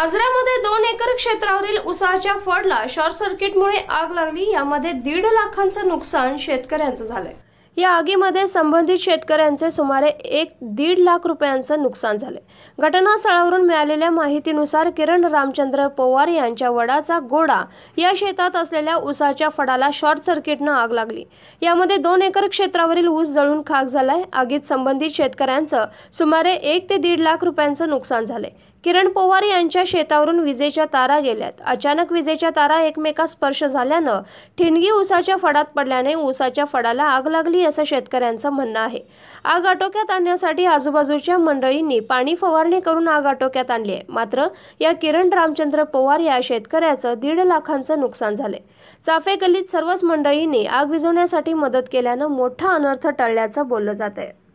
आजरामध्ये दोन एकर क्षेत्रावरील उसाच्या फडला शॉर्ट सर्किटमुळे आग लागली यामध्ये दीड लाखांचं नुकसान शेतकऱ्यांचं झालंय या आगीमध्ये संबंधित शेतकऱ्यांचे सुमारे एक दीड लाख रुपयांचं नुकसान झाले घटनास्थळावरून मिळालेल्या माहितीनुसार किरण रामचंद्र पवार यांच्या वडाचा गोडा या शेतात असलेल्या ऊसाच्या फडाला शॉर्ट सर्किटनं आग लागली यामध्ये दोन एकर क्षेत्रावरील ऊस जळून खाक झालाय आगीत संबंधित शेतकऱ्यांचं सुमारे एक ते दीड लाख रुपयांचं नुकसान झाले किरण पवार यांच्या शेतावरून विजेच्या तारा गेल्यात अचानक विजेच्या तारा एकमेका स्पर्श झाल्यानं ठिणगी ऊसाच्या फडात पडल्याने ऊसाच्या फडाला आग लागली असं शेतकऱ्यांचं म्हणणं आहे आग आटोक्यात आणण्यासाठी आजूबाजूच्या मंडळींनी पाणी फवारणी करून आग आटोक्यात आणली आहे मात्र या किरण रामचंद्र पवार या शेतकऱ्याचं दीड लाखांचं नुकसान झालंय चाफे गल्लीत सर्वच मंडळींनी आग विझवण्यासाठी मदत केल्यानं मोठा अनर्थ टळल्याचं बोललं जात आहे